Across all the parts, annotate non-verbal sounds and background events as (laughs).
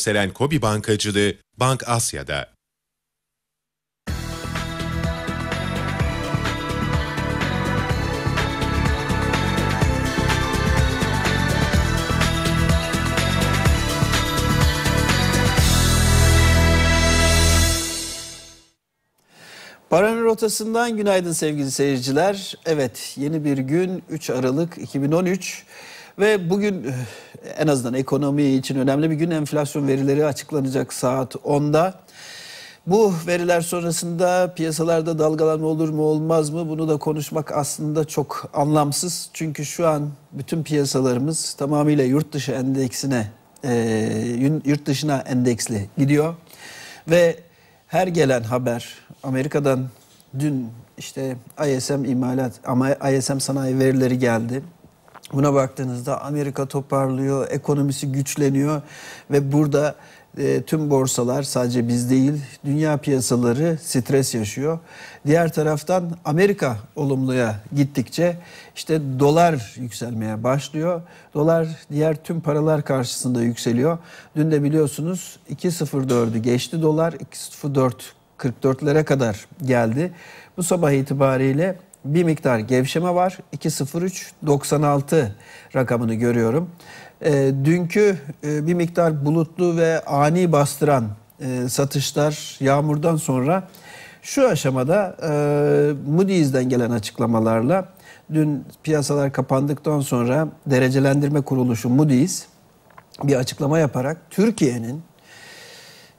yükselen Kobi bankacılığı Bank Asya'da. Paranın rotasından günaydın sevgili seyirciler. Evet yeni bir gün 3 Aralık 2013. Ve bugün eh, en azından ekonomi için önemli bir gün enflasyon verileri açıklanacak saat 10'da. Bu veriler sonrasında piyasalarda dalgalanma olur mu olmaz mı bunu da konuşmak aslında çok anlamsız. Çünkü şu an bütün piyasalarımız tamamıyla yurt dışı endeksine eh, yurt dışına endeksli gidiyor. Ve her gelen haber Amerika'dan dün işte ISM imalat ama ISM sanayi verileri geldi. Buna baktığınızda Amerika toparlıyor, ekonomisi güçleniyor ve burada e, tüm borsalar sadece biz değil dünya piyasaları stres yaşıyor. Diğer taraftan Amerika olumluya gittikçe işte dolar yükselmeye başlıyor. Dolar diğer tüm paralar karşısında yükseliyor. Dün de biliyorsunuz 2.04'ü geçti dolar 2.04 44'lere kadar geldi. Bu sabah itibariyle bir miktar gevşeme var. 2.03.96 rakamını görüyorum. E, dünkü e, bir miktar bulutlu ve ani bastıran e, satışlar yağmurdan sonra şu aşamada e, Moody's'den gelen açıklamalarla dün piyasalar kapandıktan sonra derecelendirme kuruluşu Moody's bir açıklama yaparak Türkiye'nin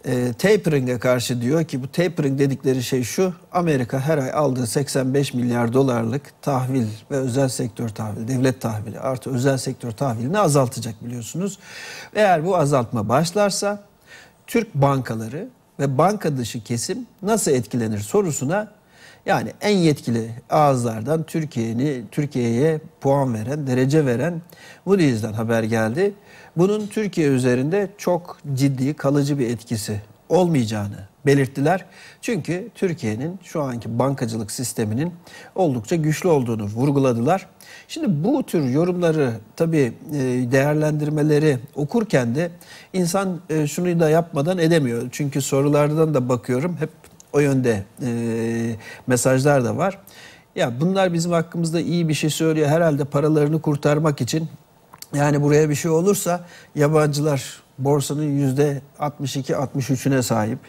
e, tapering'e karşı diyor ki bu tapering dedikleri şey şu Amerika her ay aldığı 85 milyar dolarlık tahvil ve özel sektör tahvili, devlet tahvili artı özel sektör tahvilini azaltacak biliyorsunuz. Eğer bu azaltma başlarsa Türk bankaları ve banka dışı kesim nasıl etkilenir sorusuna yani en yetkili ağızlardan Türkiye'ni Türkiye'ye puan veren, derece veren Moody's'den haber geldi bunun Türkiye üzerinde çok ciddi kalıcı bir etkisi olmayacağını belirttiler. Çünkü Türkiye'nin şu anki bankacılık sisteminin oldukça güçlü olduğunu vurguladılar. Şimdi bu tür yorumları tabii e, değerlendirmeleri okurken de insan e, şunu da yapmadan edemiyor. Çünkü sorulardan da bakıyorum hep o yönde e, mesajlar da var. Ya bunlar bizim hakkımızda iyi bir şey söylüyor. Herhalde paralarını kurtarmak için yani buraya bir şey olursa yabancılar borsanın yüzde 62-63'üne sahip.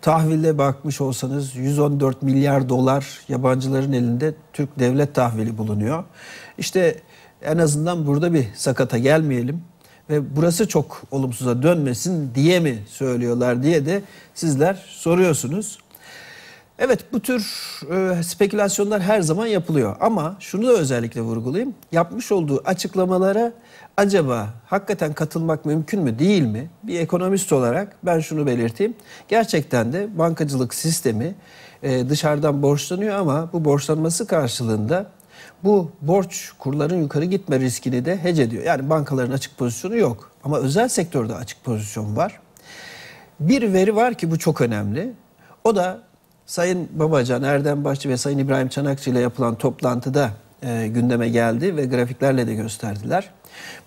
Tahvilde bakmış olsanız 114 milyar dolar yabancıların elinde Türk devlet tahvili bulunuyor. İşte en azından burada bir sakata gelmeyelim ve burası çok olumsuza dönmesin diye mi söylüyorlar diye de sizler soruyorsunuz. Evet bu tür e, spekülasyonlar her zaman yapılıyor ama şunu da özellikle vurgulayayım. Yapmış olduğu açıklamalara acaba hakikaten katılmak mümkün mü değil mi? Bir ekonomist olarak ben şunu belirteyim. Gerçekten de bankacılık sistemi e, dışarıdan borçlanıyor ama bu borçlanması karşılığında bu borç kurların yukarı gitme riskini de hece ediyor. Yani bankaların açık pozisyonu yok ama özel sektörde açık pozisyon var. Bir veri var ki bu çok önemli. O da Sayın Babacan, Erdem Bahçı ve Sayın İbrahim Çanakçı ile yapılan toplantıda e, gündeme geldi ve grafiklerle de gösterdiler.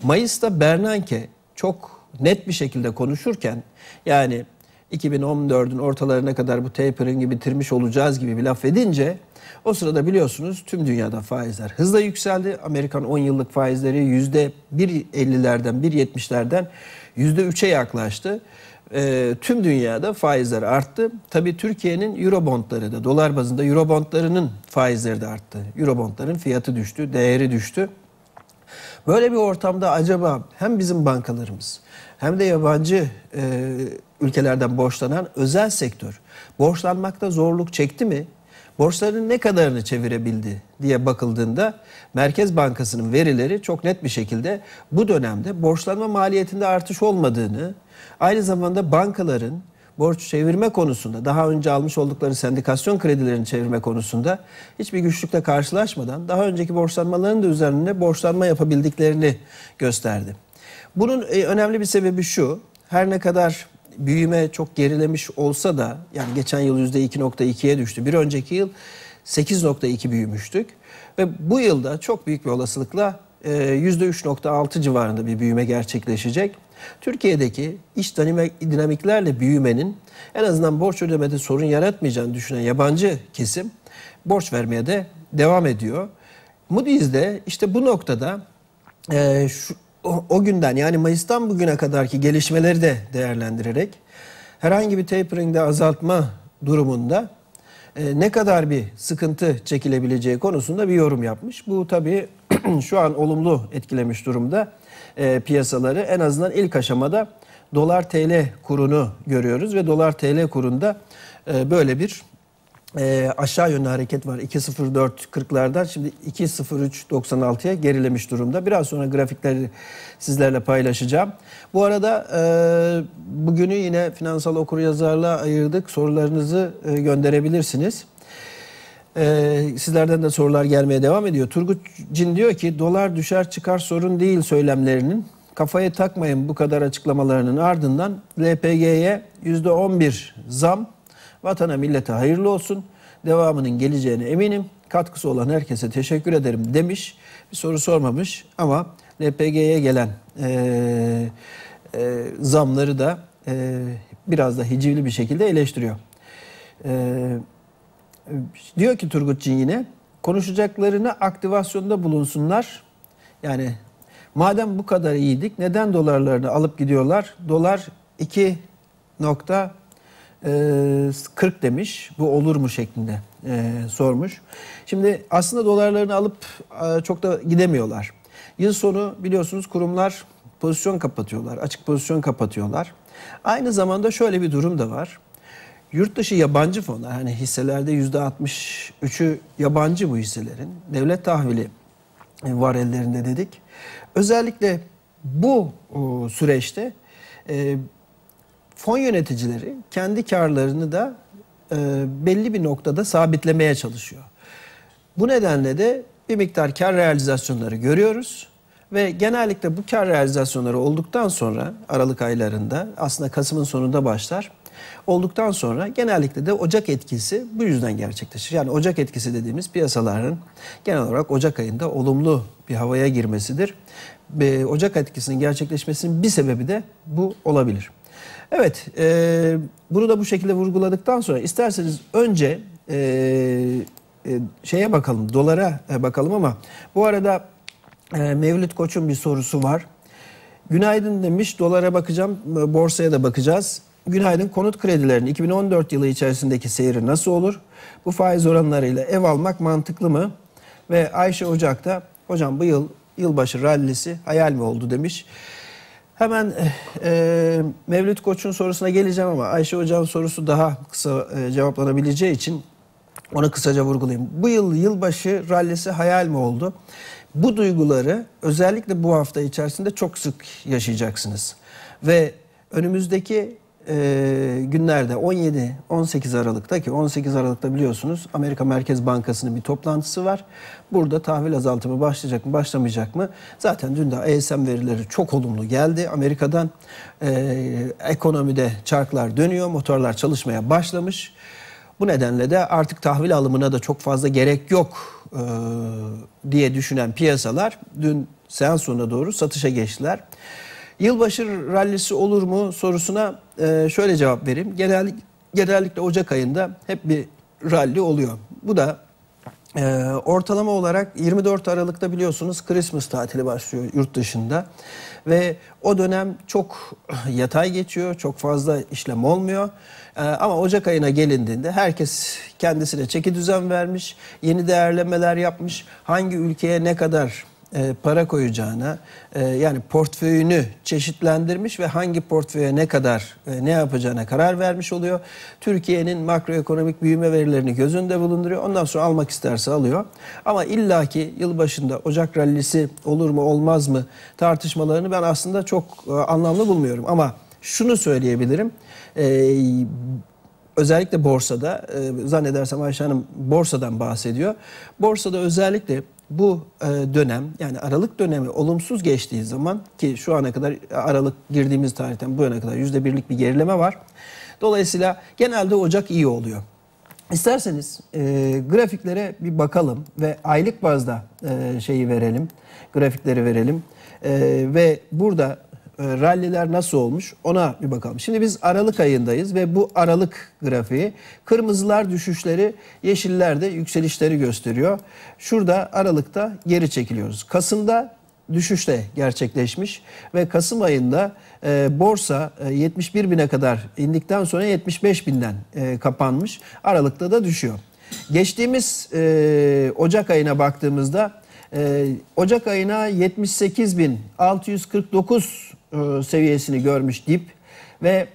Mayıs'ta Bernanke çok net bir şekilde konuşurken yani 2014'ün ortalarına kadar bu tapering'i bitirmiş olacağız gibi bir laf edince o sırada biliyorsunuz tüm dünyada faizler hızla yükseldi. Amerikan 10 yıllık faizleri %1.50'lerden 1.70'lerden %3'e yaklaştı e, tüm dünyada faizler arttı. Tabii Türkiye'nin Eurobondları da dolar bazında Eurobondlarının faizleri de arttı. Eurobondların fiyatı düştü, değeri düştü. Böyle bir ortamda acaba hem bizim bankalarımız hem de yabancı e, ülkelerden borçlanan özel sektör borçlanmakta zorluk çekti mi? Borçların ne kadarını çevirebildi diye bakıldığında Merkez Bankası'nın verileri çok net bir şekilde bu dönemde borçlanma maliyetinde artış olmadığını, Aynı zamanda bankaların borç çevirme konusunda daha önce almış oldukları sendikasyon kredilerini çevirme konusunda hiçbir güçlükle karşılaşmadan daha önceki borçlanmaların da üzerine borçlanma yapabildiklerini gösterdi. Bunun e, önemli bir sebebi şu. Her ne kadar büyüme çok gerilemiş olsa da yani geçen yıl %2.2'ye düştü. Bir önceki yıl 8.2 büyümüştük ve bu yılda çok büyük bir olasılıkla %3.6 e, civarında bir büyüme gerçekleşecek. Türkiye'deki iş dinamiklerle büyümenin en azından borç ödemede sorun yaratmayacağını düşünen yabancı kesim borç vermeye de devam ediyor. Moody's de işte bu noktada e, şu, o, o günden yani Mayıs'tan bugüne kadarki gelişmeleri de değerlendirerek herhangi bir tapering'de azaltma durumunda e, ne kadar bir sıkıntı çekilebileceği konusunda bir yorum yapmış. Bu tabii (clears throat) şu an olumlu etkilemiş durumda. E, piyasaları en azından ilk aşamada dolar TL kurunu görüyoruz ve dolar TL kurunda e, böyle bir e, aşağı yönlü hareket var. 2.04.40'lardan şimdi 2.03.96'ya gerilemiş durumda. Biraz sonra grafikleri sizlerle paylaşacağım. Bu arada bugünü yine finansal okur okuryazarlığa ayırdık. Sorularınızı gönderebilirsiniz. Ee, sizlerden de sorular gelmeye devam ediyor. Turgut Cin diyor ki dolar düşer çıkar sorun değil söylemlerinin. Kafaya takmayın bu kadar açıklamalarının ardından LPG'ye %11 zam. Vatana millete hayırlı olsun. Devamının geleceğine eminim. Katkısı olan herkese teşekkür ederim demiş. Bir soru sormamış ama LPG'ye gelen e, e, zamları da e, biraz da hicivli bir şekilde eleştiriyor. Evet diyor ki Turgutçin yine konuşacaklarını aktivasyonda bulunsunlar. Yani madem bu kadar iyiydik neden dolarlarını alıp gidiyorlar? Dolar 2.40 e, demiş. Bu olur mu şeklinde e, sormuş. Şimdi aslında dolarlarını alıp e, çok da gidemiyorlar. Yıl sonu biliyorsunuz kurumlar pozisyon kapatıyorlar, açık pozisyon kapatıyorlar. Aynı zamanda şöyle bir durum da var. Yurt dışı yabancı fonlar hani hisselerde yüzde 63'ü yabancı bu hisselerin. Devlet tahvili e, var ellerinde dedik. Özellikle bu e, süreçte e, fon yöneticileri kendi karlarını da belli bir noktada sabitlemeye çalışıyor. Bu nedenle de bir miktar kar realizasyonları görüyoruz. Ve genellikle bu kar realizasyonları olduktan sonra Aralık aylarında aslında Kasım'ın sonunda başlar. Olduktan sonra genellikle de ocak etkisi bu yüzden gerçekleşir. Yani ocak etkisi dediğimiz piyasaların genel olarak ocak ayında olumlu bir havaya girmesidir. E, ocak etkisinin gerçekleşmesinin bir sebebi de bu olabilir. Evet, e, bunu da bu şekilde vurguladıktan sonra isterseniz önce e, e, şeye bakalım, dolara e, bakalım ama bu arada e, Mevlüt Koç'un bir sorusu var. Günaydın demiş, dolara bakacağım, e, borsaya da bakacağız. Günaydın konut kredilerinin 2014 yılı içerisindeki seyri nasıl olur? Bu faiz oranlarıyla ev almak mantıklı mı? Ve Ayşe Ocak da hocam bu yıl yılbaşı rallisi hayal mi oldu demiş. Hemen e, Mevlüt Koç'un sorusuna geleceğim ama Ayşe hocam sorusu daha kısa e, cevaplanabileceği için onu kısaca vurgulayayım. Bu yıl yılbaşı rallisi hayal mi oldu? Bu duyguları özellikle bu hafta içerisinde çok sık yaşayacaksınız. Ve önümüzdeki e, günlerde 17-18 Aralık'ta ki 18 Aralık'ta biliyorsunuz Amerika Merkez Bankası'nın bir toplantısı var. Burada tahvil azaltımı başlayacak mı başlamayacak mı? Zaten dün de ESM verileri çok olumlu geldi Amerika'dan. E, ekonomide çarklar dönüyor, motorlar çalışmaya başlamış. Bu nedenle de artık tahvil alımına da çok fazla gerek yok e, diye düşünen piyasalar dün seans sonuna doğru satışa geçtiler. Yılbaşı rallisi olur mu sorusuna e, şöyle cevap vereyim. Genellik, genellikle Ocak ayında hep bir ralli oluyor. Bu da e, ortalama olarak 24 Aralık'ta biliyorsunuz Christmas tatili başlıyor yurt dışında. Ve o dönem çok (clears throat) yatay geçiyor, çok fazla işlem olmuyor. E, ama Ocak ayına gelindiğinde herkes kendisine çeki düzen vermiş, yeni değerlemeler yapmış. Hangi ülkeye ne kadar e, para koyacağına e, yani portföyünü çeşitlendirmiş ve hangi portföye ne kadar e, ne yapacağına karar vermiş oluyor. Türkiye'nin makroekonomik büyüme verilerini gözünde bulunduruyor. Ondan sonra almak isterse alıyor. Ama illaki yılbaşında Ocak rallisi olur mu olmaz mı tartışmalarını ben aslında çok anlamlı bulmuyorum. Ama şunu söyleyebilirim. özellikle borsada zannedersem Ayşe Hanım borsadan bahsediyor. Borsada özellikle bu e, dönem yani Aralık dönemi olumsuz geçtiği zaman ki şu ana kadar e, Aralık girdiğimiz tarihten bu yana kadar yüzde birlik bir gerileme var. Dolayısıyla genelde Ocak iyi oluyor. İsterseniz e, grafiklere bir bakalım ve aylık bazda e, şeyi verelim, grafikleri verelim e, ve burada e, ralliler nasıl olmuş ona bir bakalım. Şimdi biz Aralık ayındayız ve bu Aralık grafiği kırmızılar düşüşleri, yeşiller de yükselişleri gösteriyor. Şurada Aralık'ta geri çekiliyoruz. Kasım'da düşüşle gerçekleşmiş ve Kasım ayında e, borsa e, 71 bine kadar indikten sonra 75 binden e, kapanmış. Aralık'ta da düşüyor. Geçtiğimiz e, Ocak ayına baktığımızda e, Ocak ayına 78.649 e, seviyesini görmüş dip ve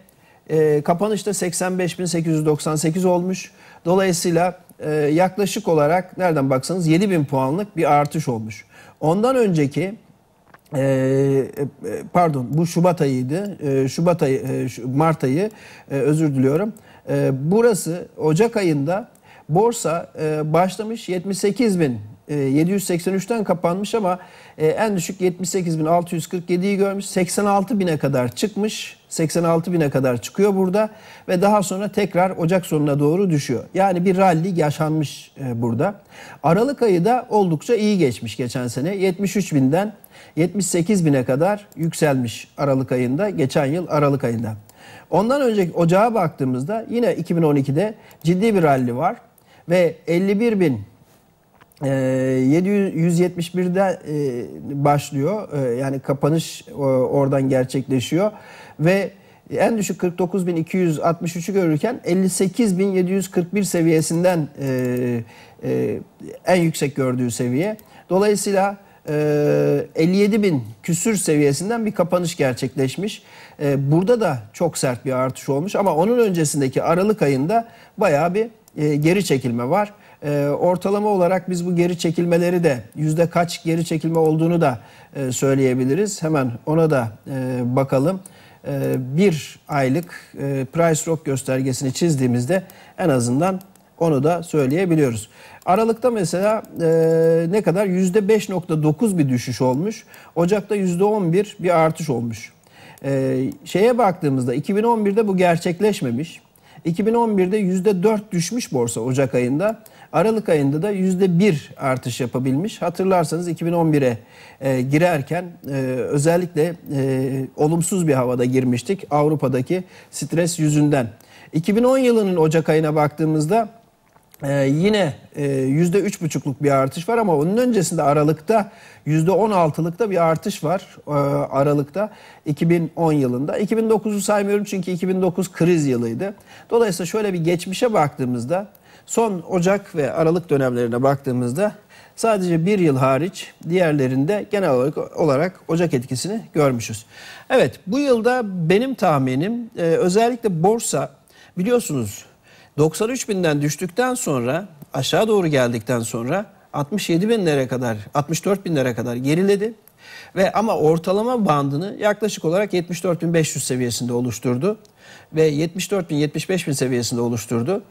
e, kapanışta 85.898 olmuş. Dolayısıyla e, yaklaşık olarak nereden baksanız 7.000 puanlık bir artış olmuş. Ondan önceki e, e, pardon bu Şubat ayıydı. E, Şubat ayı e, Mart ayı e, özür diliyorum. E, burası Ocak ayında borsa e, başlamış 78 bin 783'ten e, kapanmış ama e, en düşük 78.647'yi görmüş. 86.000'e kadar çıkmış. 86.000'e kadar çıkıyor burada ve daha sonra tekrar Ocak sonuna doğru düşüyor. Yani bir rally yaşanmış e, burada. Aralık ayı da oldukça iyi geçmiş geçen sene. 73.000'den 78.000'e kadar yükselmiş Aralık ayında, geçen yıl Aralık ayında. Ondan önceki ocağa baktığımızda yine 2012'de ciddi bir rally var ve 51 bin ee, e, 771'de başlıyor. Ee, yani kapanış oradan gerçekleşiyor ve en düşük 49.263'ü görürken 58.741 seviyesinden e, e, en yüksek gördüğü seviye. Dolayısıyla 57.000 e, küsür seviyesinden bir kapanış gerçekleşmiş. burada da çok sert bir artış olmuş ama onun öncesindeki Aralık ayında bayağı bir geri çekilme var. E, ortalama olarak biz bu geri çekilmeleri de yüzde kaç geri çekilme olduğunu da e, söyleyebiliriz. Hemen ona da e, bakalım. E, bir aylık e, price rock göstergesini çizdiğimizde en azından onu da söyleyebiliyoruz. Aralıkta mesela e, ne kadar? %5.9 bir düşüş olmuş. Ocak'ta %11 bir artış olmuş. E, şeye baktığımızda 2011'de bu gerçekleşmemiş. 2011'de %4 düşmüş borsa Ocak ayında. Aralık ayında da %1 artış yapabilmiş. Hatırlarsanız 2011'e e, girerken e, özellikle e, olumsuz bir havada girmiştik Avrupa'daki stres yüzünden. 2010 yılının Ocak ayına baktığımızda ee, yine e, yüzde üç buçukluk bir artış var ama onun öncesinde Aralık'ta yüzde on altılıkta bir artış var ee, Aralık'ta 2010 yılında. 2009'u saymıyorum çünkü 2009 kriz yılıydı. Dolayısıyla şöyle bir geçmişe baktığımızda son Ocak ve Aralık dönemlerine baktığımızda sadece bir yıl hariç diğerlerinde genel olarak, olarak Ocak etkisini görmüşüz. Evet bu yılda benim tahminim e, özellikle borsa biliyorsunuz 93 binden düştükten sonra aşağı doğru geldikten sonra 67 binlere kadar 64 binlere kadar geriledi. Ve ama ortalama bandını yaklaşık olarak 74.500 seviyesinde oluşturdu ve 74.000-75.000 bin seviyesinde oluşturdu.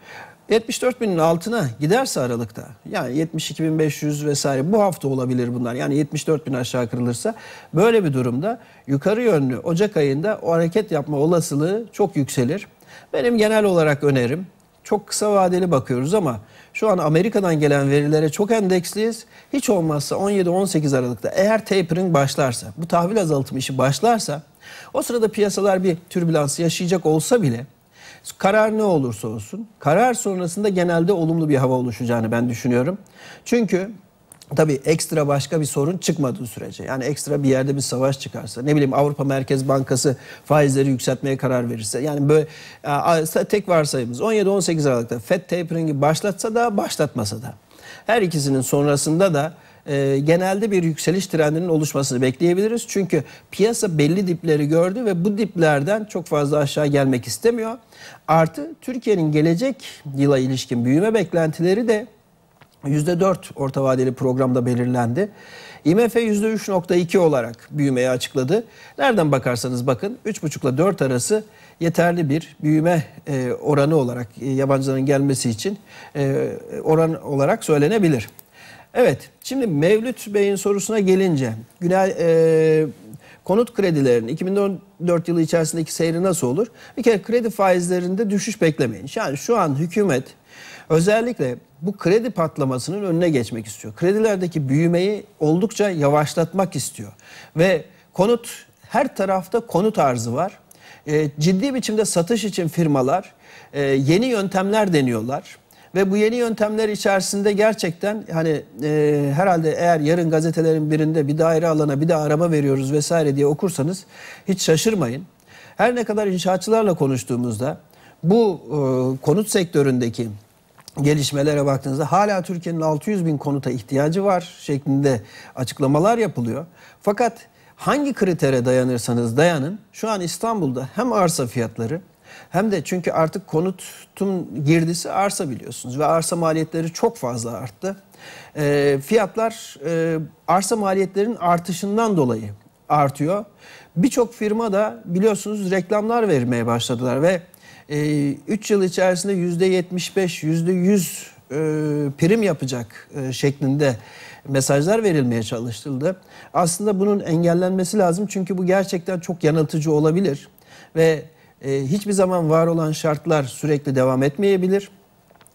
74.000'in altına giderse aralıkta yani 72.500 vesaire bu hafta olabilir bunlar yani 74.000 aşağı kırılırsa böyle bir durumda yukarı yönlü Ocak ayında o hareket yapma olasılığı çok yükselir. Benim genel olarak önerim çok kısa vadeli bakıyoruz ama şu an Amerika'dan gelen verilere çok endeksliyiz. Hiç olmazsa 17-18 Aralık'ta eğer tapering başlarsa, bu tahvil azaltımı işi başlarsa o sırada piyasalar bir türbülans yaşayacak olsa bile karar ne olursa olsun karar sonrasında genelde olumlu bir hava oluşacağını ben düşünüyorum. Çünkü tabii ekstra başka bir sorun çıkmadığı sürece. Yani ekstra bir yerde bir savaş çıkarsa, ne bileyim Avrupa Merkez Bankası faizleri yükseltmeye karar verirse. Yani böyle tek varsayımız 17-18 Aralık'ta FED tapering'i başlatsa da başlatmasa da. Her ikisinin sonrasında da e, genelde bir yükseliş trendinin oluşmasını bekleyebiliriz. Çünkü piyasa belli dipleri gördü ve bu diplerden çok fazla aşağı gelmek istemiyor. Artı Türkiye'nin gelecek yıla ilişkin büyüme beklentileri de %4 orta vadeli programda belirlendi. IMF %3.2 olarak büyümeyi açıkladı. Nereden bakarsanız bakın 3.5 ile 4 arası yeterli bir büyüme e, oranı olarak e, yabancıların gelmesi için e, oran olarak söylenebilir. Evet şimdi Mevlüt Bey'in sorusuna gelince Güney, e, konut kredilerinin 2014 yılı içerisindeki seyri nasıl olur? Bir kere kredi faizlerinde düşüş beklemeyin. Yani şu an hükümet Özellikle bu kredi patlamasının önüne geçmek istiyor. Kredilerdeki büyümeyi oldukça yavaşlatmak istiyor. Ve konut her tarafta konut arzı var. E, ciddi biçimde satış için firmalar e, yeni yöntemler deniyorlar. Ve bu yeni yöntemler içerisinde gerçekten hani e, herhalde eğer yarın gazetelerin birinde bir daire alana bir de araba veriyoruz vesaire diye okursanız hiç şaşırmayın. Her ne kadar inşaatçılarla konuştuğumuzda bu e, konut sektöründeki gelişmelere baktığınızda hala Türkiye'nin 600 bin konuta ihtiyacı var şeklinde açıklamalar yapılıyor. Fakat hangi kritere dayanırsanız dayanın şu an İstanbul'da hem arsa fiyatları hem de çünkü artık konutun girdisi arsa biliyorsunuz ve arsa maliyetleri çok fazla arttı. E, fiyatlar e, arsa maliyetlerinin artışından dolayı artıyor. Birçok firma da biliyorsunuz reklamlar vermeye başladılar ve 3 ee, yıl içerisinde yüzde %75, %100 e, prim yapacak e, şeklinde mesajlar verilmeye çalışıldı. Aslında bunun engellenmesi lazım çünkü bu gerçekten çok yanıltıcı olabilir ve e, hiçbir zaman var olan şartlar sürekli devam etmeyebilir.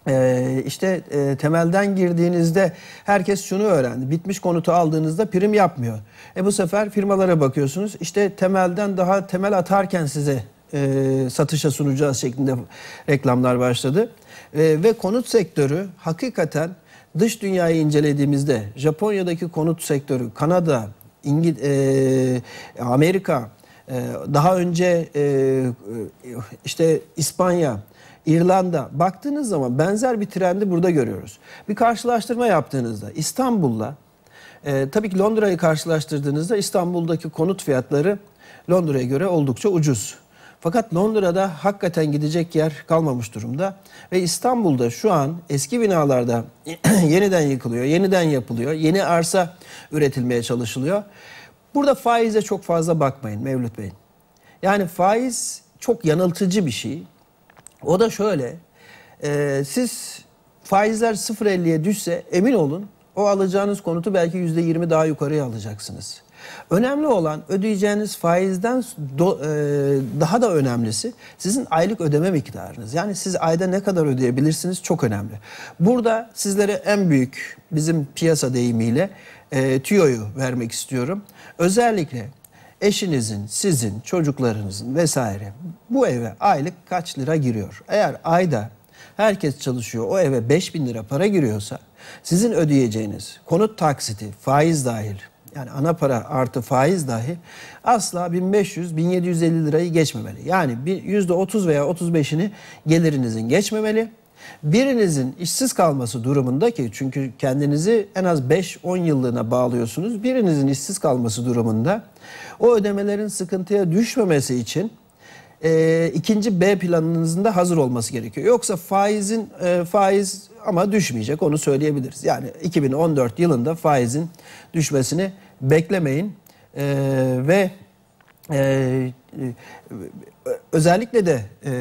Ee, işte e, temelden girdiğinizde herkes şunu öğrendi. Bitmiş konutu aldığınızda prim yapmıyor. E bu sefer firmalara bakıyorsunuz. İşte temelden daha temel atarken size e, satışa sunacağız şeklinde reklamlar başladı. E, ve konut sektörü hakikaten dış dünyayı incelediğimizde Japonya'daki konut sektörü, Kanada, İngil e, Amerika, e, daha önce e, işte İspanya, İrlanda baktığınız zaman benzer bir trendi burada görüyoruz. Bir karşılaştırma yaptığınızda İstanbul'la e, tabii ki Londra'yı karşılaştırdığınızda İstanbul'daki konut fiyatları Londra'ya göre oldukça ucuz. Fakat Londra'da hakikaten gidecek yer kalmamış durumda. Ve İstanbul'da şu an eski binalarda (clears throat) yeniden yıkılıyor, yeniden yapılıyor. Yeni arsa üretilmeye çalışılıyor. Burada faize çok fazla bakmayın Mevlüt Bey. Yani faiz çok yanıltıcı bir şey. O da şöyle. E, siz faizler 0.50'ye düşse emin olun o alacağınız konutu belki %20 daha yukarıya alacaksınız. Önemli olan ödeyeceğiniz faizden do, e, daha da önemlisi sizin aylık ödeme miktarınız. Yani siz ayda ne kadar ödeyebilirsiniz çok önemli. Burada sizlere en büyük bizim piyasa deyimiyle e, tüyoyu vermek istiyorum. Özellikle eşinizin, sizin, çocuklarınızın vesaire bu eve aylık kaç lira giriyor? Eğer ayda herkes çalışıyor o eve 5 bin lira para giriyorsa sizin ödeyeceğiniz konut taksiti, faiz dahil yani ana para artı faiz dahi asla 1500-1750 lirayı geçmemeli. Yani %30 veya 35'ini gelirinizin geçmemeli. Birinizin işsiz kalması durumunda ki çünkü kendinizi en az 5-10 yıllığına bağlıyorsunuz. Birinizin işsiz kalması durumunda o ödemelerin sıkıntıya düşmemesi için e, ikinci B planınızın da hazır olması gerekiyor. Yoksa faizin e, faiz ama düşmeyecek onu söyleyebiliriz. Yani 2014 yılında faizin düşmesini beklemeyin ee, e, ve e, özellikle de e,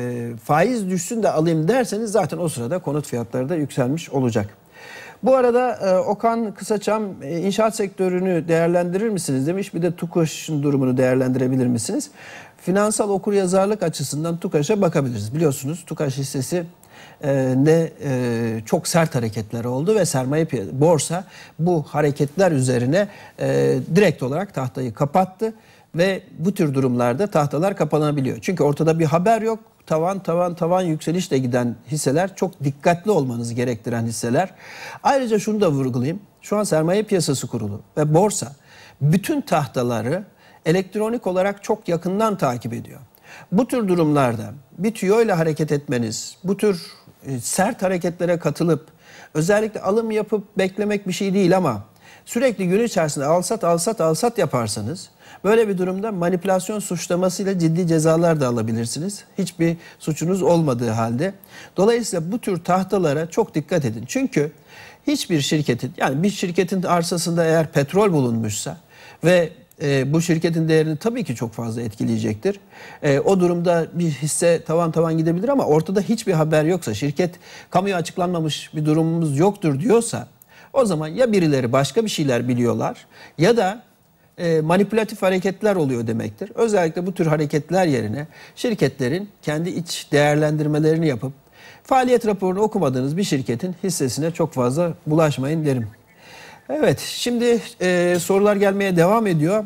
faiz düşsün de alayım derseniz zaten o sırada konut fiyatları da yükselmiş olacak. Bu arada e, Okan Kısaçam e, inşaat sektörünü değerlendirir misiniz demiş. Bir de TUKAŞ'ın durumunu değerlendirebilir misiniz? Finansal okuryazarlık açısından TUKAŞ'a bakabiliriz. Biliyorsunuz TUKAŞ hissesi ee, ne e, çok sert hareketler oldu ve sermaye borsa bu hareketler üzerine e, direkt olarak tahtayı kapattı ve bu tür durumlarda tahtalar kapanabiliyor. Çünkü ortada bir haber yok. Tavan tavan tavan yükselişle giden hisseler çok dikkatli olmanız gerektiren hisseler. Ayrıca şunu da vurgulayayım. Şu an sermaye piyasası kurulu ve borsa bütün tahtaları elektronik olarak çok yakından takip ediyor. Bu tür durumlarda bir tüyo ile hareket etmeniz, bu tür e, sert hareketlere katılıp özellikle alım yapıp beklemek bir şey değil ama sürekli gün içerisinde alsat alsat alsat yaparsanız böyle bir durumda manipülasyon suçlamasıyla ciddi cezalar da alabilirsiniz. Hiçbir suçunuz olmadığı halde. Dolayısıyla bu tür tahtalara çok dikkat edin. Çünkü hiçbir şirketin yani bir şirketin arsasında eğer petrol bulunmuşsa ve e, bu şirketin değerini tabii ki çok fazla etkileyecektir. E, o durumda bir hisse tavan tavan gidebilir ama ortada hiçbir haber yoksa şirket kamuya açıklanmamış bir durumumuz yoktur diyorsa o zaman ya birileri başka bir şeyler biliyorlar ya da e, manipülatif hareketler oluyor demektir. Özellikle bu tür hareketler yerine şirketlerin kendi iç değerlendirmelerini yapıp faaliyet raporunu okumadığınız bir şirketin hissesine çok fazla bulaşmayın derim. Evet şimdi e, sorular gelmeye devam ediyor.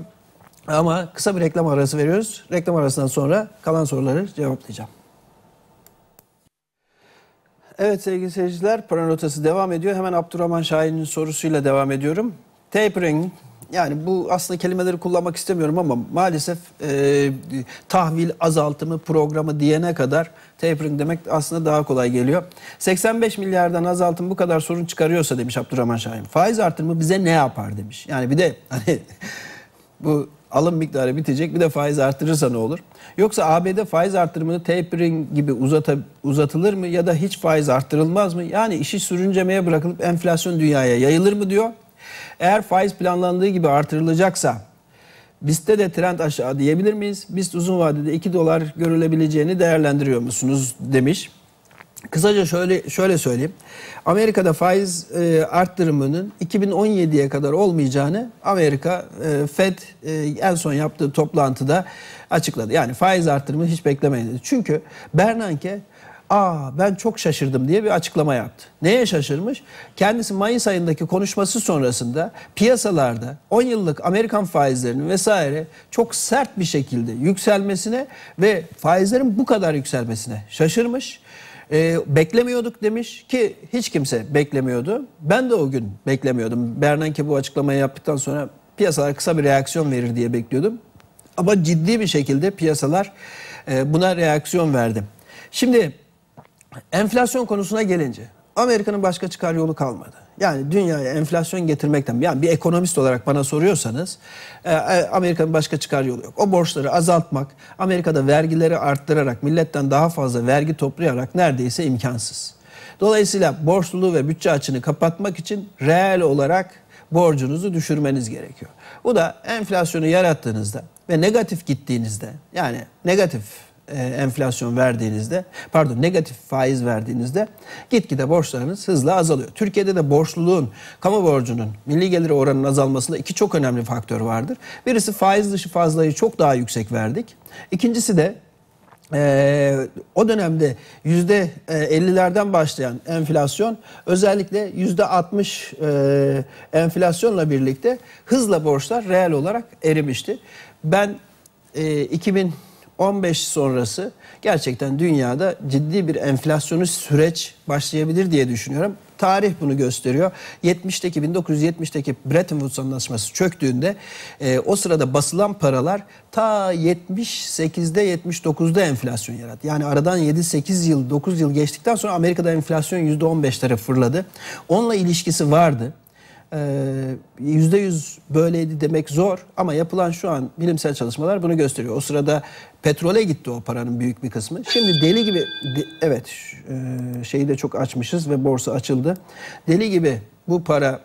Ama kısa bir reklam arası veriyoruz. Reklam arasından sonra kalan soruları cevaplayacağım. Evet sevgili seyirciler, paranotası devam ediyor. Hemen Abdurrahman Şahin'in sorusuyla devam ediyorum. Tapering yani bu aslında kelimeleri kullanmak istemiyorum ama maalesef e, tahvil azaltımı programı diyene kadar tapering demek aslında daha kolay geliyor. 85 milyardan azaltım bu kadar sorun çıkarıyorsa demiş Abdurrahman Şahin. Faiz artırımı bize ne yapar demiş. Yani bir de (laughs) hani bu alım miktarı bitecek bir de faiz artırırsa ne olur? Yoksa ABD faiz artırımını tapering gibi uzata, uzatılır mı ya da hiç faiz artırılmaz mı? Yani işi sürüncemeye bırakılıp enflasyon dünyaya yayılır mı diyor. Eğer faiz planlandığı gibi artırılacaksa BIST'te de trend aşağı diyebilir miyiz? BIST uzun vadede 2 dolar görülebileceğini değerlendiriyor musunuz demiş. Kısaca şöyle şöyle söyleyeyim. Amerika'da faiz e, arttırımının 2017'ye kadar olmayacağını Amerika e, Fed e, en son yaptığı toplantıda açıkladı. Yani faiz arttırımı hiç beklemeyin dedi. Çünkü Bernanke aa ben çok şaşırdım diye bir açıklama yaptı. Neye şaşırmış? Kendisi Mayıs ayındaki konuşması sonrasında piyasalarda 10 yıllık Amerikan faizlerinin vesaire çok sert bir şekilde yükselmesine ve faizlerin bu kadar yükselmesine şaşırmış. E, beklemiyorduk demiş ki hiç kimse beklemiyordu. Ben de o gün beklemiyordum. Bernanke bu açıklamayı yaptıktan sonra piyasalar kısa bir reaksiyon verir diye bekliyordum. Ama ciddi bir şekilde piyasalar e, buna reaksiyon verdi. Şimdi Enflasyon konusuna gelince Amerika'nın başka çıkar yolu kalmadı. Yani dünyaya enflasyon getirmekten, yani bir ekonomist olarak bana soruyorsanız e, e, Amerika'nın başka çıkar yolu yok. O borçları azaltmak, Amerika'da vergileri arttırarak, milletten daha fazla vergi toplayarak neredeyse imkansız. Dolayısıyla borçluluğu ve bütçe açını kapatmak için reel olarak borcunuzu düşürmeniz gerekiyor. Bu da enflasyonu yarattığınızda ve negatif gittiğinizde, yani negatif e, enflasyon verdiğinizde, pardon negatif faiz verdiğinizde gitgide borçlarınız hızla azalıyor. Türkiye'de de borçluluğun, kamu borcunun milli geliri oranının azalmasında iki çok önemli faktör vardır. Birisi faiz dışı fazlayı çok daha yüksek verdik. İkincisi de ee, o dönemde yüzde 50'lerden e, başlayan enflasyon özellikle yüzde 60 e, enflasyonla birlikte hızla borçlar reel olarak erimişti. Ben e, 2000 15 sonrası gerçekten dünyada ciddi bir enflasyonist süreç başlayabilir diye düşünüyorum. Tarih bunu gösteriyor. 70'teki 1970'teki Bretton Woods anlaşması çöktüğünde e, o sırada basılan paralar ta 78'de 79'da enflasyon yarattı. Yani aradan 7-8 yıl 9 yıl geçtikten sonra Amerika'da enflasyon %15'lere fırladı. Onunla ilişkisi vardı. Ee, yüzde yüz böyleydi demek zor ama yapılan şu an bilimsel çalışmalar bunu gösteriyor. O sırada petrole gitti o paranın büyük bir kısmı. Şimdi deli gibi de, evet e, şeyi de çok açmışız ve borsa açıldı. Deli gibi bu para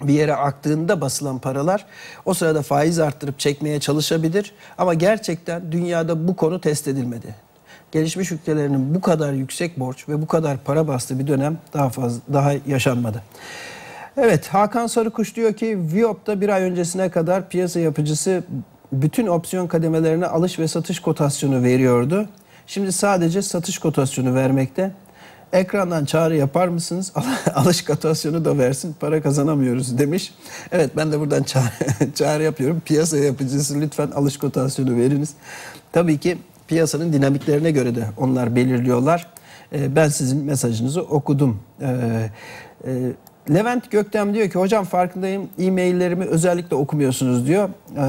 bir yere aktığında basılan paralar o sırada faiz arttırıp çekmeye çalışabilir. Ama gerçekten dünyada bu konu test edilmedi. Gelişmiş ülkelerinin bu kadar yüksek borç ve bu kadar para bastığı bir dönem daha fazla daha yaşanmadı. Evet Hakan Sarıkuş diyor ki Viop'ta bir ay öncesine kadar piyasa yapıcısı bütün opsiyon kademelerine alış ve satış kotasyonu veriyordu. Şimdi sadece satış kotasyonu vermekte. Ekrandan çağrı yapar mısınız? (laughs) Alış kotasyonu da versin. Para kazanamıyoruz demiş. Evet ben de buradan çağrı, (laughs) çağrı yapıyorum. Piyasa yapıcısı lütfen alış kotasyonu veriniz. Tabii ki piyasanın dinamiklerine göre de onlar belirliyorlar. Ee, ben sizin mesajınızı okudum. Ee, e, Levent Gökdem diyor ki hocam farkındayım e-maillerimi özellikle okumuyorsunuz diyor. Ee,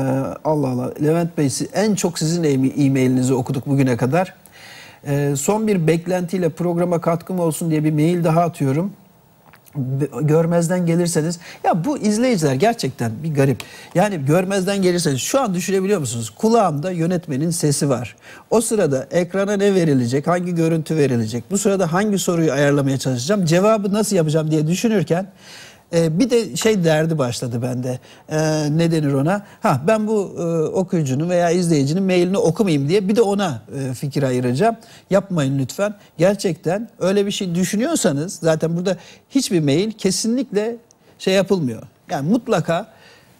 Allah Allah Levent Bey en çok sizin e-mailinizi okuduk bugüne kadar. Ee, son bir beklentiyle programa katkım olsun diye bir mail daha atıyorum görmezden gelirseniz ya bu izleyiciler gerçekten bir garip. Yani görmezden gelirseniz şu an düşünebiliyor musunuz? Kulağımda yönetmenin sesi var. O sırada ekrana ne verilecek? Hangi görüntü verilecek? Bu sırada hangi soruyu ayarlamaya çalışacağım? Cevabı nasıl yapacağım diye düşünürken e, bir de şey derdi başladı bende. E, ne denir ona? Ha ben bu e, okuyucunun veya izleyicinin mailini okumayayım diye bir de ona e, fikir ayıracağım. Yapmayın lütfen. Gerçekten öyle bir şey düşünüyorsanız zaten burada hiçbir mail kesinlikle şey yapılmıyor. Yani mutlaka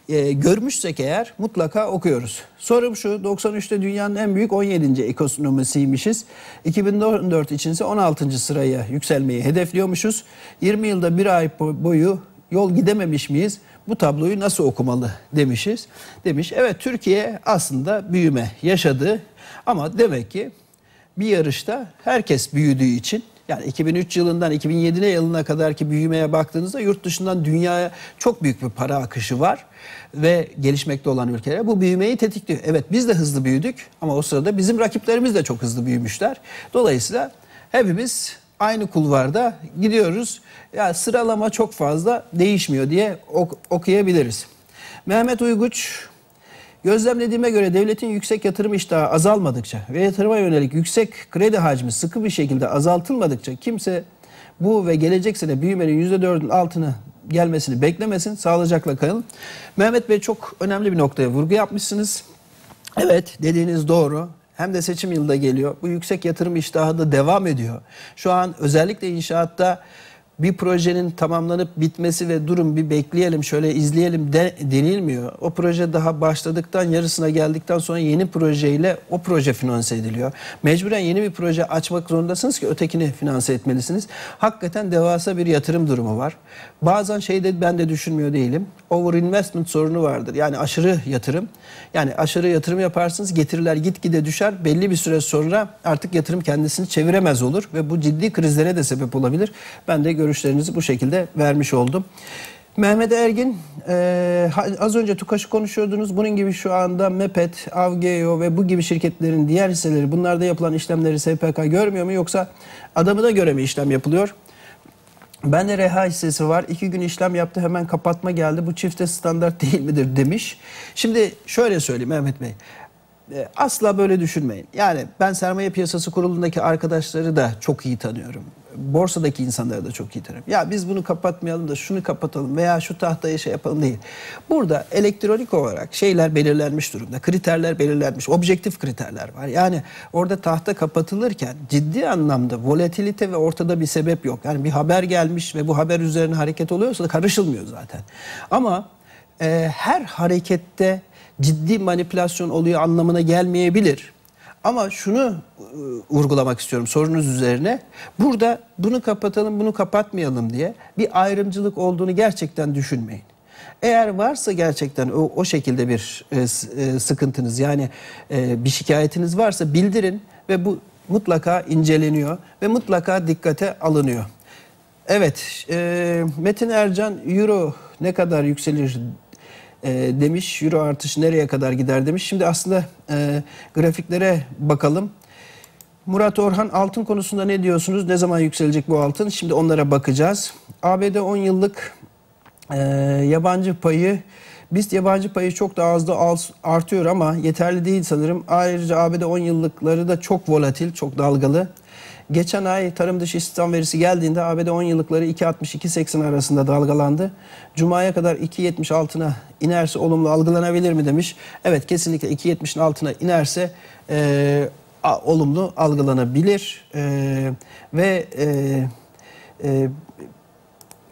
e, görmüşsek eğer mutlaka okuyoruz. Sorum şu 93'te dünyanın en büyük 17. ekonomisiymişiz. 2014 ise 16. sıraya yükselmeyi hedefliyormuşuz. 20 yılda bir ay boyu yol gidememiş miyiz? Bu tabloyu nasıl okumalı demişiz. Demiş evet Türkiye aslında büyüme yaşadı ama demek ki bir yarışta herkes büyüdüğü için yani 2003 yılından 2007 yılına kadar ki büyümeye baktığınızda yurt dışından dünyaya çok büyük bir para akışı var ve gelişmekte olan ülkeler bu büyümeyi tetikliyor. Evet biz de hızlı büyüdük ama o sırada bizim rakiplerimiz de çok hızlı büyümüşler. Dolayısıyla hepimiz aynı kulvarda gidiyoruz. Ya sıralama çok fazla değişmiyor diye ok okuyabiliriz. Mehmet Uyguç Gözlemlediğime göre devletin yüksek yatırım iştahı azalmadıkça ve yatırıma yönelik yüksek kredi hacmi sıkı bir şekilde azaltılmadıkça kimse bu ve gelecek sene büyümenin %4'ün altını gelmesini beklemesin. Sağlıcakla kalın. Mehmet Bey çok önemli bir noktaya vurgu yapmışsınız. Evet dediğiniz doğru hem de seçim yılda geliyor. Bu yüksek yatırım iştahı da devam ediyor. Şu an özellikle inşaatta bir projenin tamamlanıp bitmesi ve durum bir bekleyelim şöyle izleyelim de, denilmiyor. O proje daha başladıktan yarısına geldikten sonra yeni projeyle o proje finanse ediliyor. Mecburen yeni bir proje açmak zorundasınız ki ötekini finanse etmelisiniz. Hakikaten devasa bir yatırım durumu var. Bazen şey şeyde ben de düşünmüyor değilim. Over investment sorunu vardır. Yani aşırı yatırım. Yani aşırı yatırım yaparsınız getiriler gitgide düşer. Belli bir süre sonra artık yatırım kendisini çeviremez olur ve bu ciddi krizlere de sebep olabilir. Ben de görüyorum görüşlerinizi bu şekilde vermiş oldum. Mehmet Ergin, e, az önce TUKAŞ'ı konuşuyordunuz. Bunun gibi şu anda MEPET, Avgeo ve bu gibi şirketlerin diğer hisseleri, bunlarda yapılan işlemleri SPK görmüyor mu? Yoksa adamı da göre mi işlem yapılıyor? Ben de reha hissesi var. İki gün işlem yaptı hemen kapatma geldi. Bu çifte standart (laughs) değil midir demiş. Şimdi şöyle söyleyeyim Mehmet Bey. E, asla böyle düşünmeyin. Yani ben sermaye piyasası kurulundaki arkadaşları da çok iyi tanıyorum borsadaki insanlara da çok iyi tanıyorum. Ya biz bunu kapatmayalım da şunu kapatalım veya şu tahtaya şey yapalım değil. Burada elektronik olarak şeyler belirlenmiş durumda. Kriterler belirlenmiş. Objektif kriterler var. Yani orada tahta kapatılırken ciddi anlamda volatilite ve ortada bir sebep yok. Yani bir haber gelmiş ve bu haber üzerine hareket oluyorsa da karışılmıyor zaten. Ama e, her harekette ciddi manipülasyon oluyor anlamına gelmeyebilir. Ama şunu e, vurgulamak istiyorum sorunuz üzerine. Burada bunu kapatalım, bunu kapatmayalım diye bir ayrımcılık olduğunu gerçekten düşünmeyin. Eğer varsa gerçekten o, o şekilde bir e, e, sıkıntınız yani e, bir şikayetiniz varsa bildirin ve bu mutlaka inceleniyor ve mutlaka dikkate alınıyor. Evet, e, Metin Ercan Euro ne kadar yükselir e, demiş. Euro artışı nereye kadar gider demiş. Şimdi aslında e, grafiklere bakalım. Murat Orhan altın konusunda ne diyorsunuz? Ne zaman yükselecek bu altın? Şimdi onlara bakacağız. ABD 10 yıllık e, yabancı payı BIST yabancı payı çok daha az artıyor ama yeterli değil sanırım. Ayrıca ABD 10 yıllıkları da çok volatil, çok dalgalı. Geçen ay tarım dışı istihdam verisi geldiğinde ABD 10 yıllıkları 2.60-2.80 arasında dalgalandı. Cuma'ya kadar 2.70 altına inerse olumlu algılanabilir mi demiş. Evet kesinlikle 2.70'in altına inerse e, a, olumlu algılanabilir. E, ve e, e,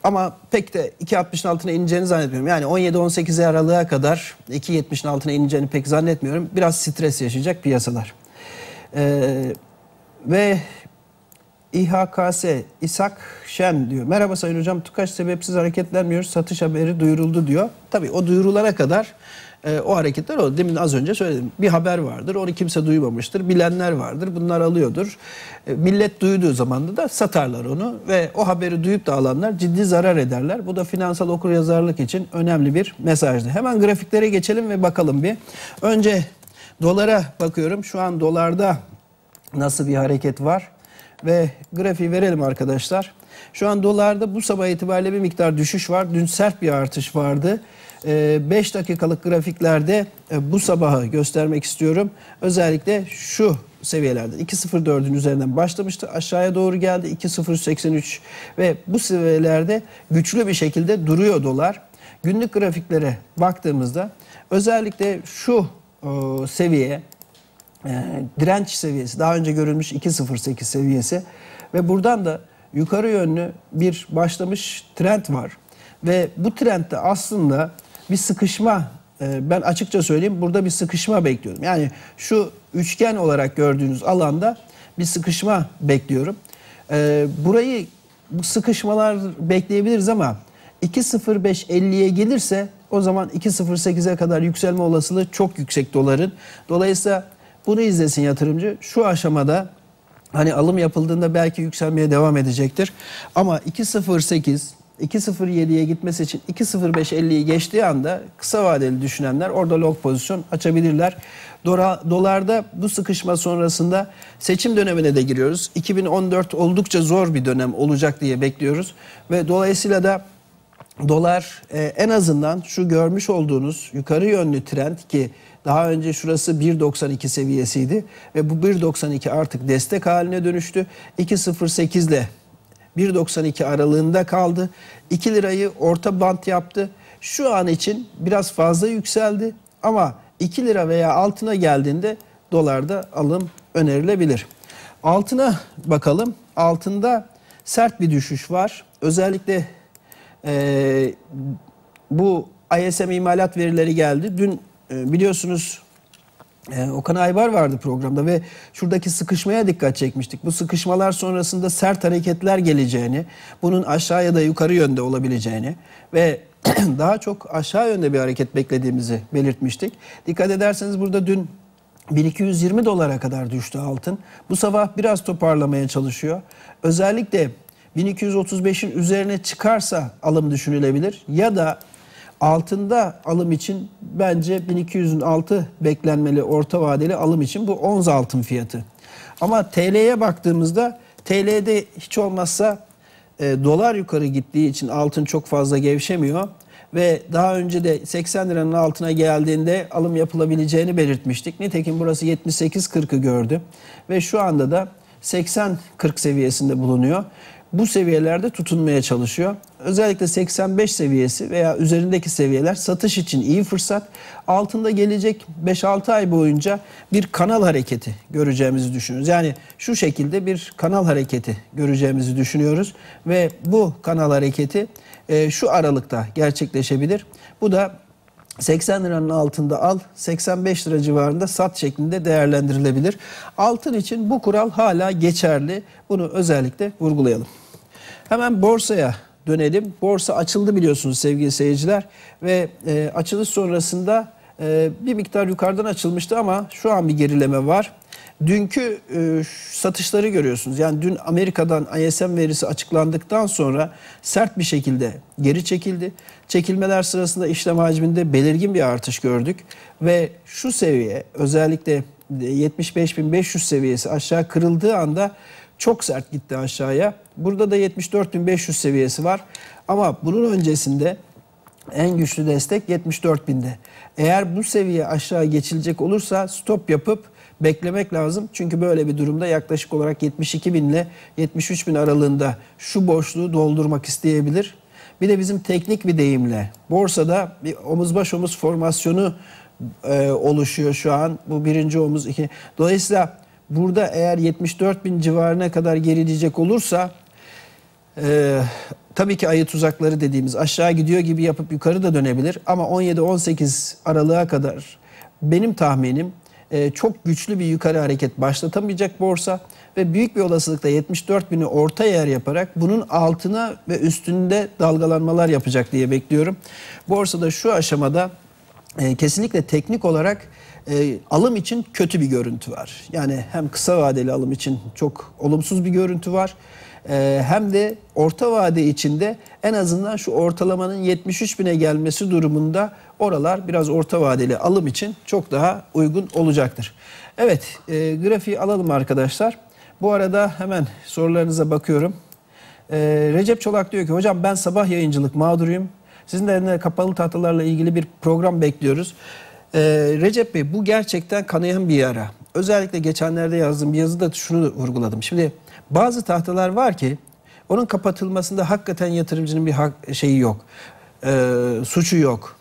ama pek de 2.60'ın altına ineceğini zannetmiyorum. Yani 17-18 aralığa kadar 2.70'in altına ineceğini pek zannetmiyorum. Biraz stres yaşayacak piyasalar. Ee, ve İHKS İshak Şen diyor. Merhaba Sayın Hocam Tukaş sebepsiz hareketlenmiyor satış haberi duyuruldu diyor. Tabii o duyurulara kadar e, o hareketler o Demin az önce söyledim. Bir haber vardır. Onu kimse duymamıştır. Bilenler vardır. Bunlar alıyordur. E, millet duyduğu zaman da satarlar onu ve o haberi duyup da alanlar ciddi zarar ederler. Bu da finansal okuryazarlık için önemli bir mesajdı. Hemen grafiklere geçelim ve bakalım bir. Önce dolara bakıyorum. Şu an dolarda nasıl bir hareket var? Ve grafiği verelim arkadaşlar. Şu an dolarda bu sabah itibariyle bir miktar düşüş var. Dün sert bir artış vardı. 5 ee, dakikalık grafiklerde e, bu sabahı göstermek istiyorum. Özellikle şu seviyelerde 2.04'ün üzerinden başlamıştı. Aşağıya doğru geldi 2.083 ve bu seviyelerde güçlü bir şekilde duruyor dolar. Günlük grafiklere baktığımızda özellikle şu e, seviye e, direnç seviyesi daha önce görülmüş 2.08 seviyesi ve buradan da yukarı yönlü bir başlamış trend var. Ve bu trendde aslında bir sıkışma e, ben açıkça söyleyeyim burada bir sıkışma bekliyorum Yani şu üçgen olarak gördüğünüz alanda bir sıkışma bekliyorum. E, burayı bu sıkışmalar bekleyebiliriz ama 2.05.50'ye gelirse o zaman 2.08'e kadar yükselme olasılığı çok yüksek doların. Dolayısıyla bunu izlesin yatırımcı. Şu aşamada hani alım yapıldığında belki yükselmeye devam edecektir. Ama 2.08 2.07'ye gitmesi için 2.05.50'yi geçtiği anda kısa vadeli düşünenler orada long pozisyon açabilirler. Dora, dolarda bu sıkışma sonrasında seçim dönemine de giriyoruz. 2014 oldukça zor bir dönem olacak diye bekliyoruz ve dolayısıyla da dolar e, en azından şu görmüş olduğunuz yukarı yönlü trend ki daha önce şurası 1.92 seviyesiydi ve bu 1.92 artık destek haline dönüştü. 2.08 ile 1.92 aralığında kaldı. 2 lirayı orta bant yaptı. Şu an için biraz fazla yükseldi ama 2 lira veya altına geldiğinde dolarda alım önerilebilir. Altına bakalım. Altında sert bir düşüş var. Özellikle e, bu ISM imalat verileri geldi. Dün e, biliyorsunuz ee, Okan Aybar vardı programda ve şuradaki sıkışmaya dikkat çekmiştik. Bu sıkışmalar sonrasında sert hareketler geleceğini, bunun aşağı ya da yukarı yönde olabileceğini ve (clears throat) daha çok aşağı yönde bir hareket beklediğimizi belirtmiştik. Dikkat ederseniz burada dün 1220 dolara kadar düştü altın. Bu sabah biraz toparlamaya çalışıyor. Özellikle 1235'in üzerine çıkarsa alım düşünülebilir ya da Altında alım için bence 1200'ün altı beklenmeli orta vadeli alım için bu onz altın fiyatı. Ama TL'ye baktığımızda TL'de hiç olmazsa e, dolar yukarı gittiği için altın çok fazla gevşemiyor ve daha önce de 80 liranın altına geldiğinde alım yapılabileceğini belirtmiştik. Nitekim burası 78.40'ı gördü ve şu anda da 80.40 seviyesinde bulunuyor bu seviyelerde tutunmaya çalışıyor. Özellikle 85 seviyesi veya üzerindeki seviyeler satış için iyi fırsat. Altında gelecek 5-6 ay boyunca bir kanal hareketi göreceğimizi düşünüyoruz. Yani şu şekilde bir kanal hareketi göreceğimizi düşünüyoruz ve bu kanal hareketi e, şu aralıkta gerçekleşebilir. Bu da 80 liranın altında al, 85 lira civarında sat şeklinde değerlendirilebilir. Altın için bu kural hala geçerli. Bunu özellikle vurgulayalım. Hemen borsaya dönelim. Borsa açıldı biliyorsunuz sevgili seyirciler ve e, açılış sonrasında e, bir miktar yukarıdan açılmıştı ama şu an bir gerileme var dünkü e, satışları görüyorsunuz. Yani dün Amerika'dan ISM verisi açıklandıktan sonra sert bir şekilde geri çekildi. Çekilmeler sırasında işlem hacminde belirgin bir artış gördük ve şu seviye özellikle 75.500 seviyesi aşağı kırıldığı anda çok sert gitti aşağıya. Burada da 74.500 seviyesi var. Ama bunun öncesinde en güçlü destek 74.000'de. Eğer bu seviye aşağı geçilecek olursa stop yapıp beklemek lazım. Çünkü böyle bir durumda yaklaşık olarak 72 bin ile 73 bin aralığında şu boşluğu doldurmak isteyebilir. Bir de bizim teknik bir deyimle borsada bir omuz baş omuz formasyonu e, oluşuyor şu an. Bu birinci omuz iki. Dolayısıyla burada eğer 74 bin civarına kadar gerileyecek olursa e, tabii ki ayı tuzakları dediğimiz aşağı gidiyor gibi yapıp yukarı da dönebilir. Ama 17-18 aralığa kadar benim tahminim e, çok güçlü bir yukarı hareket başlatamayacak borsa ve büyük bir olasılıkla 74 bini orta yer yaparak bunun altına ve üstünde dalgalanmalar yapacak diye bekliyorum. Borsada şu aşamada e, kesinlikle teknik olarak e, alım için kötü bir görüntü var. Yani hem kısa vadeli alım için çok olumsuz bir görüntü var ee, hem de orta vade içinde en azından şu ortalamanın 73 bine gelmesi durumunda oralar biraz orta vadeli alım için çok daha uygun olacaktır. Evet e, grafiği alalım arkadaşlar. Bu arada hemen sorularınıza bakıyorum. E, Recep Çolak diyor ki hocam ben sabah yayıncılık mağduruyum. Sizin de kapalı tahtalarla ilgili bir program bekliyoruz. Ee, Recep Bey bu gerçekten kanayan bir yara özellikle geçenlerde yazdığım bir yazıda şunu vurguladım. Şimdi bazı tahtalar var ki onun kapatılmasında hakikaten yatırımcının bir hak, şeyi yok. E, suçu yok.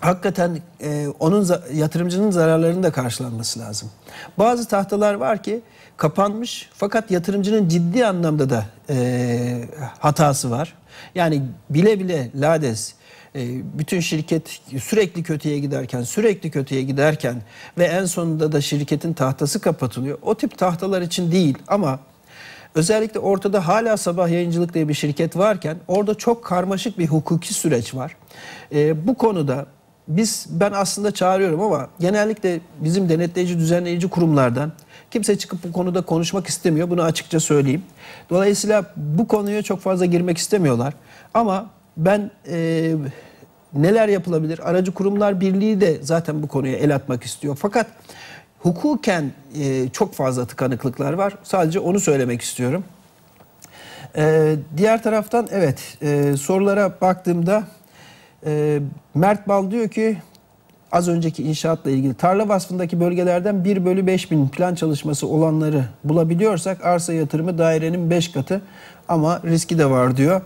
Hakikaten e, onun yatırımcının zararlarının da karşılanması lazım. Bazı tahtalar var ki kapanmış fakat yatırımcının ciddi anlamda da e, hatası var. Yani bile bile Lades e, bütün şirket sürekli kötüye giderken, sürekli kötüye giderken ve en sonunda da şirketin tahtası kapatılıyor. O tip tahtalar için değil ama özellikle ortada hala sabah yayıncılık diye bir şirket varken orada çok karmaşık bir hukuki süreç var. E, bu konuda biz ben aslında çağırıyorum ama genellikle bizim denetleyici, düzenleyici kurumlardan kimse çıkıp bu konuda konuşmak istemiyor. Bunu açıkça söyleyeyim. Dolayısıyla bu konuya çok fazla girmek istemiyorlar. Ama ben e, neler yapılabilir? Aracı Kurumlar Birliği de zaten bu konuya el atmak istiyor. Fakat hukuken e, çok fazla tıkanıklıklar var. Sadece onu söylemek istiyorum. E, diğer taraftan evet e, sorulara baktığımda e, Mert Bal diyor ki az önceki inşaatla ilgili tarla vasfındaki bölgelerden 1 bölü 5 bin plan çalışması olanları bulabiliyorsak arsa yatırımı dairenin 5 katı ama riski de var diyor.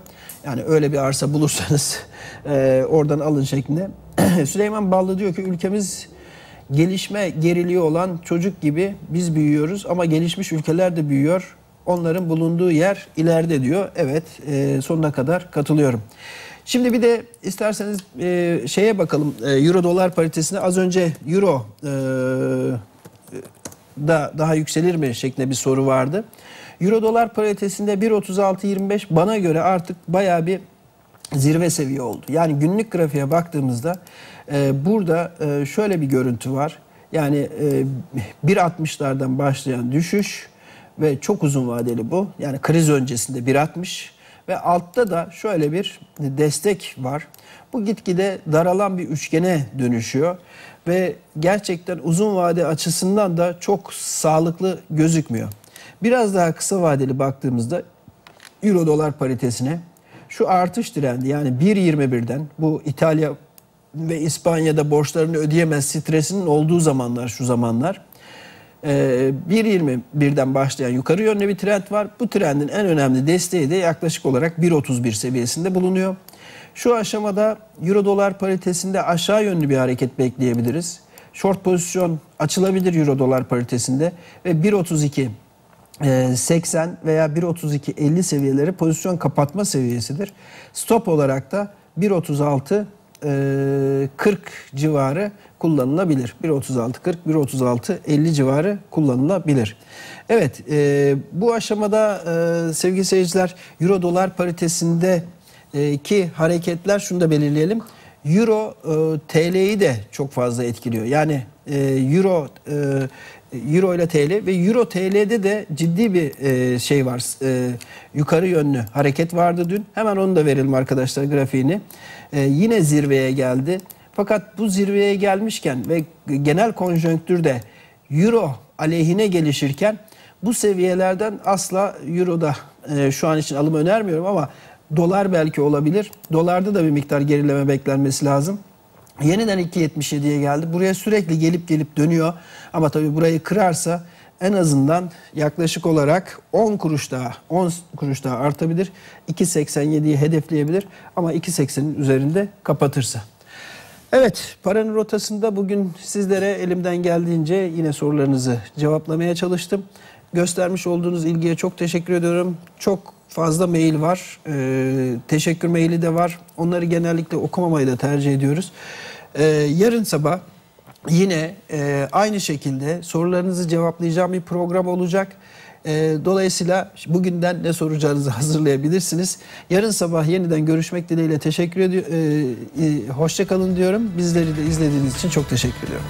Yani öyle bir arsa bulursanız (laughs) e, oradan alın şeklinde. (clears throat) Süleyman Ballı diyor ki ülkemiz gelişme geriliği olan çocuk gibi biz büyüyoruz ama gelişmiş ülkeler de büyüyor. Onların bulunduğu yer ileride diyor. Evet e, sonuna kadar katılıyorum. Şimdi bir de isterseniz e, şeye bakalım e, euro dolar paritesine az önce euro e, da daha yükselir mi şeklinde bir soru vardı. Euro dolar paritesinde 1.36.25 bana göre artık baya bir zirve seviye oldu. Yani günlük grafiğe baktığımızda e, burada e, şöyle bir görüntü var. Yani e, 1.60'lardan başlayan düşüş ve çok uzun vadeli bu. Yani kriz öncesinde 1.60 ve altta da şöyle bir destek var. Bu gitgide daralan bir üçgene dönüşüyor ve gerçekten uzun vade açısından da çok sağlıklı gözükmüyor. Biraz daha kısa vadeli baktığımızda euro dolar paritesine şu artış direndi yani 1.21'den bu İtalya ve İspanya'da borçlarını ödeyemez stresinin olduğu zamanlar şu zamanlar. 1.21'den e, başlayan yukarı yönlü bir trend var. Bu trendin en önemli desteği de yaklaşık olarak 1.31 seviyesinde bulunuyor. Şu aşamada euro dolar paritesinde aşağı yönlü bir hareket bekleyebiliriz. Short pozisyon açılabilir euro dolar paritesinde ve 1.32 80 ee, veya 1.32-50 seviyeleri pozisyon kapatma seviyesidir. Stop olarak da 1.36 40 e, civarı kullanılabilir. 1.36 40, 1.36 50 civarı kullanılabilir. Evet, e, bu aşamada e, sevgili seyirciler Euro dolar paritesinde ki hareketler şunu da belirleyelim. Euro TL'yi de çok fazla etkiliyor. Yani Euro Euro ile TL ve Euro TL'de de ciddi bir e, şey var. E, yukarı yönlü hareket vardı dün. Hemen onu da verelim arkadaşlar grafiğini. E, yine zirveye geldi. Fakat bu zirveye gelmişken ve genel konjonktürde Euro aleyhine gelişirken bu seviyelerden asla Euro'da e, şu an için alım önermiyorum ama dolar belki olabilir. Dolarda da bir miktar gerileme beklenmesi lazım. Yeniden 2.77'ye geldi. Buraya sürekli gelip gelip dönüyor. Ama tabii burayı kırarsa en azından yaklaşık olarak 10 kuruş daha 10 kuruş daha artabilir. 2.87'yi hedefleyebilir ama 2.80'in üzerinde kapatırsa. Evet, paranın rotasında bugün sizlere elimden geldiğince yine sorularınızı cevaplamaya çalıştım. Göstermiş olduğunuz ilgiye çok teşekkür ediyorum. Çok fazla mail var. E, teşekkür maili de var. Onları genellikle okumamayı da tercih ediyoruz. E, yarın sabah yine e, aynı şekilde sorularınızı cevaplayacağım bir program olacak. E, dolayısıyla bugünden ne soracağınızı (laughs) hazırlayabilirsiniz. Yarın sabah yeniden görüşmek dileğiyle teşekkür ediyorum. E, e, hoşça kalın diyorum. Bizleri de izlediğiniz için çok teşekkür ediyorum.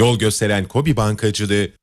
Yol gösteren Kobi Bankacılığı